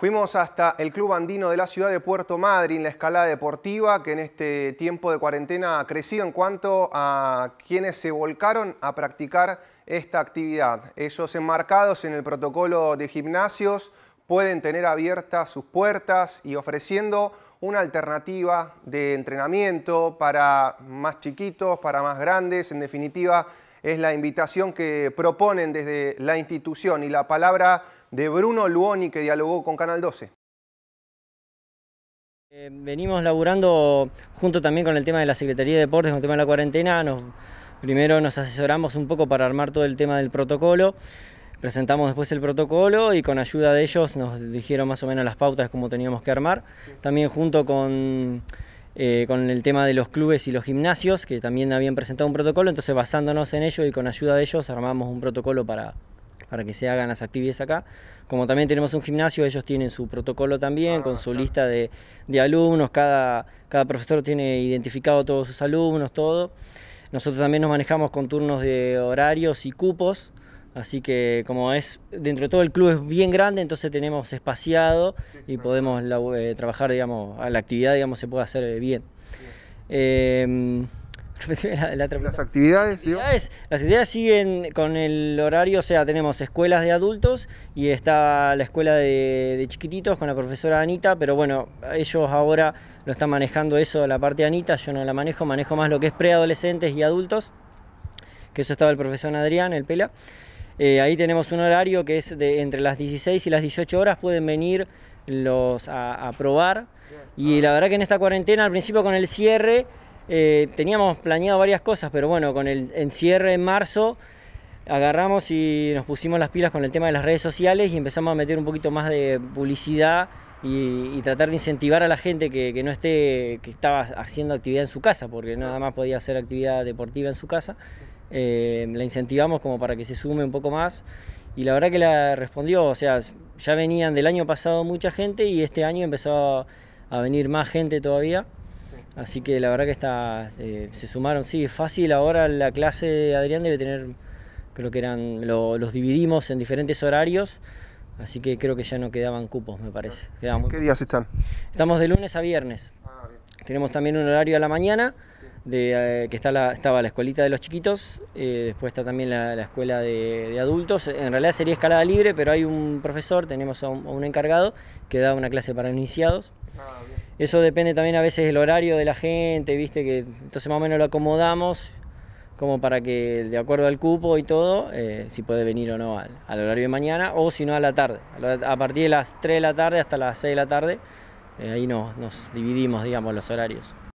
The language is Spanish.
Fuimos hasta el Club Andino de la ciudad de Puerto Madryn, la escalada deportiva, que en este tiempo de cuarentena ha crecido en cuanto a quienes se volcaron a practicar esta actividad. Ellos enmarcados en el protocolo de gimnasios pueden tener abiertas sus puertas y ofreciendo una alternativa de entrenamiento para más chiquitos, para más grandes, en definitiva es la invitación que proponen desde la institución y la palabra de Bruno Luoni que dialogó con Canal 12. Eh, venimos laburando junto también con el tema de la Secretaría de Deportes, con el tema de la cuarentena. primero nos asesoramos un poco para armar todo el tema del protocolo. Presentamos después el protocolo y con ayuda de ellos nos dijeron más o menos las pautas cómo teníamos que armar. También junto con, eh, con el tema de los clubes y los gimnasios, que también habían presentado un protocolo, entonces basándonos en ello y con ayuda de ellos armamos un protocolo para, para que se hagan las actividades acá. Como también tenemos un gimnasio, ellos tienen su protocolo también, ah, con su lista de, alumnos, cada, cada profesor tiene identificado todos sus alumnos, todo. Nosotros también nos manejamos con turnos de horarios y cupos, Así que como es dentro de todo el club es bien grande, entonces tenemos espaciado y podemos eh, trabajar, digamos, a la actividad, digamos, se puede hacer bien. Em, las actividades, las siguen con el horario, o sea, tenemos escuelas de adultos y está la escuela de, chiquititos con la profesora Anita, pero bueno, ellos ahora lo están manejando eso, la parte de Anita, yo no la manejo, manejo más lo que es preadolescentes y adultos, que eso estaba el profesor Adrián, el Pela. Eh, ahí tenemos un horario que es de entre las 16 y las 18 horas, pueden venir los a, probar. Y la verdad que en esta cuarentena, al principio con el cierre, eh, teníamos planeado varias cosas, pero bueno, con el encierre en marzo agarramos y nos pusimos las pilas con el tema de las redes sociales y empezamos a meter un poquito más de publicidad y, tratar de incentivar a la gente que, no esté, que estaba haciendo actividad en su casa, porque nada más podía hacer actividad deportiva en su casa. Eh, la incentivamos como para que se sume un poco más y la verdad que la respondió, o sea, ya venían del año pasado mucha gente y este año empezó a venir más gente todavía. Así que la verdad que está, eh, se sumaron. Sí, fácil. Ahora la clase Adrián debe tener, creo que eran, los dividimos en diferentes horarios. Así que creo que ya no quedaban cupos, me parece. ¿Qué días están? Estamos de lunes a viernes. Ah, tenemos también un horario a la mañana, de, eh, que está la, estaba la escuelita de los chiquitos, eh, después está también la, escuela de, adultos. En realidad sería escalada libre, pero hay un profesor, tenemos a un, encargado, que da una clase para iniciados. Ah, eso depende también a veces del horario de la gente, viste, que entonces más o menos lo acomodamos como para que de acuerdo al cupo y todo, eh, si puede venir o no al, horario de mañana o si no a la tarde. A partir de las 3 de la tarde hasta las 6 de la tarde, eh, ahí nos, nos dividimos, digamos, los horarios.